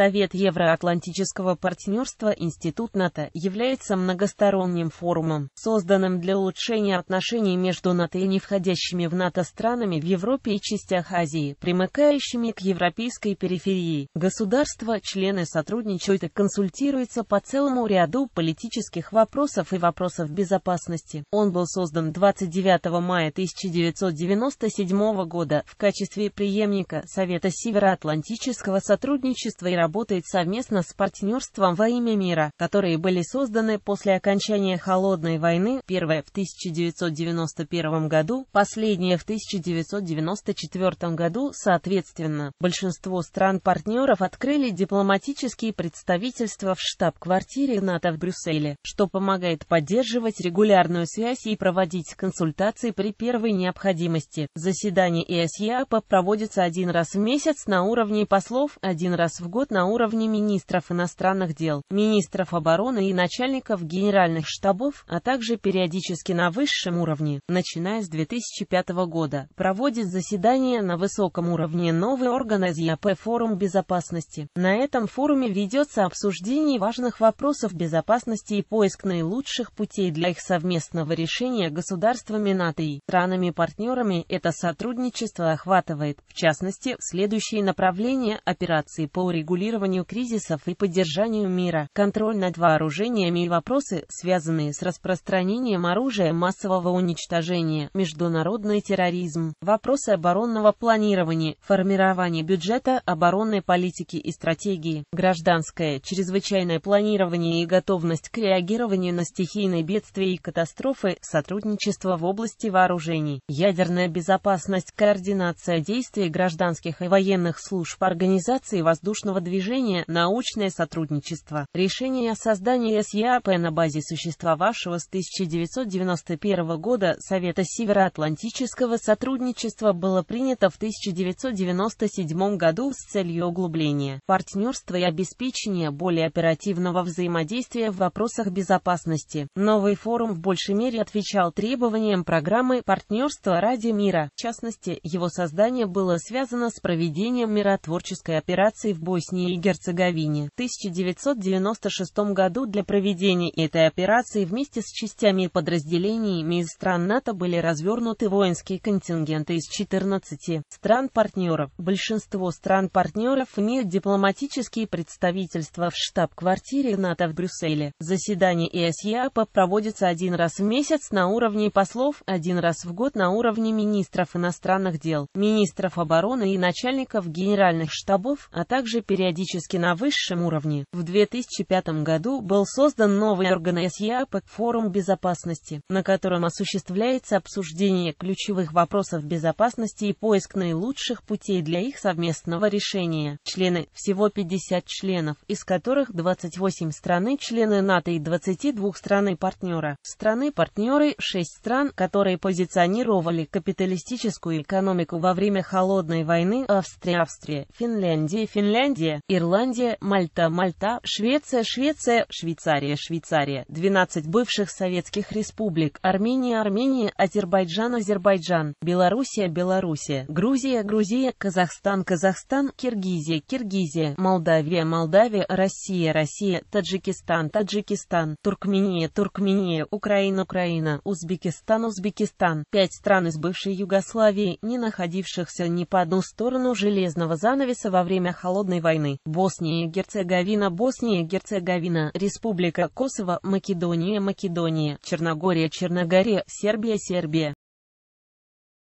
Совет Евроатлантического партнерства Институт НАТО является многосторонним форумом, созданным для улучшения отношений между НАТО и не входящими в НАТО странами в Европе и частях Азии, примыкающими к европейской периферии. Государства, члены сотрудничают и консультируются по целому ряду политических вопросов и вопросов безопасности. Он был создан 29 мая 1997 года в качестве преемника Совета Североатлантического сотрудничества и работы работает совместно с партнерством во имя мира, которые были созданы после окончания Холодной войны, первая в 1991 году, последняя в 1994 году, соответственно. Большинство стран-партнеров открыли дипломатические представительства в штаб-квартире НАТО в Брюсселе, что помогает поддерживать регулярную связь и проводить консультации при первой необходимости. Заседание ИСЕАПа проводится один раз в месяц на уровне послов, один раз в год на уровне министров иностранных дел, министров обороны и начальников генеральных штабов, а также периодически на высшем уровне, начиная с 2005 года, проводит заседания на высоком уровне новый орган АЗИАП Форум безопасности. На этом форуме ведется обсуждение важных вопросов безопасности и поиск наилучших путей для их совместного решения государствами НАТО и странами-партнерами. Это сотрудничество охватывает, в частности, следующие направления операции по урегулированию урегулированию кризисов и поддержанию мира, контроль над вооружениями и вопросы, связанные с распространением оружия массового уничтожения, международный терроризм, вопросы оборонного планирования, формирование бюджета, оборонной политики и стратегии, гражданское, чрезвычайное планирование и готовность к реагированию на стихийные бедствия и катастрофы, сотрудничество в области вооружений, ядерная безопасность, координация действий гражданских и военных служб организации воздушного движения, продвижение, научное сотрудничество. Решение о создании СЕАП e на базе существовавшего с 1991 года Совета Североатлантического сотрудничества было принято в 1997 году с целью углубления партнерства и обеспечения более оперативного взаимодействия в вопросах безопасности. Новый форум в большей мере отвечал требованиям программы «Партнерство ради мира». В частности, его создание было связано с проведением миротворческой операции в Боснии Боснии и Герцеговине в 1996 году для проведения этой операции вместе с частями и подразделениями из стран НАТО были развернуты воинские контингенты из 14 стран-партнеров. Большинство стран-партнеров имеют дипломатические представительства в штаб-квартире НАТО в Брюсселе. Заседание ИСЯПа проводится один раз в месяц на уровне послов, один раз в год на уровне министров иностранных дел, министров обороны и начальников генеральных штабов, а также периодически периодически на высшем уровне. В 2005 году был создан новый орган СЕАПЭК Форум безопасности, на котором осуществляется обсуждение ключевых вопросов безопасности и поиск наилучших путей для их совместного решения. Члены – всего 50 членов, из которых 28 страны – члены НАТО и 22 страны-партнера. Страны-партнеры – 6 стран, которые позиционировали капиталистическую экономику во время холодной войны Австрия, Австрия, Финляндия, Финляндия, Ирландия, Мальта, Мальта, Швеция, Швеция, Швейцария, Швейцария, 12 бывших советских республик, Армения, Армения, Азербайджан, Азербайджан, Белоруссия, Белоруссия, Грузия, Грузия, Казахстан, Казахстан, Киргизия, Киргизия, Молдавия, Молдавия, Россия, Россия, Таджикистан, Таджикистан, Туркмения, Туркмения, Украина, Украина, Узбекистан, Узбекистан, 5 стран из бывшей Югославии, не находившихся ни по одну сторону железного занавеса во время Холодной войны страны, Босния и Герцеговина, Босния и Герцеговина, Республика Косово, Македония, Македония, Черногория, Черногория, Сербия, Сербия.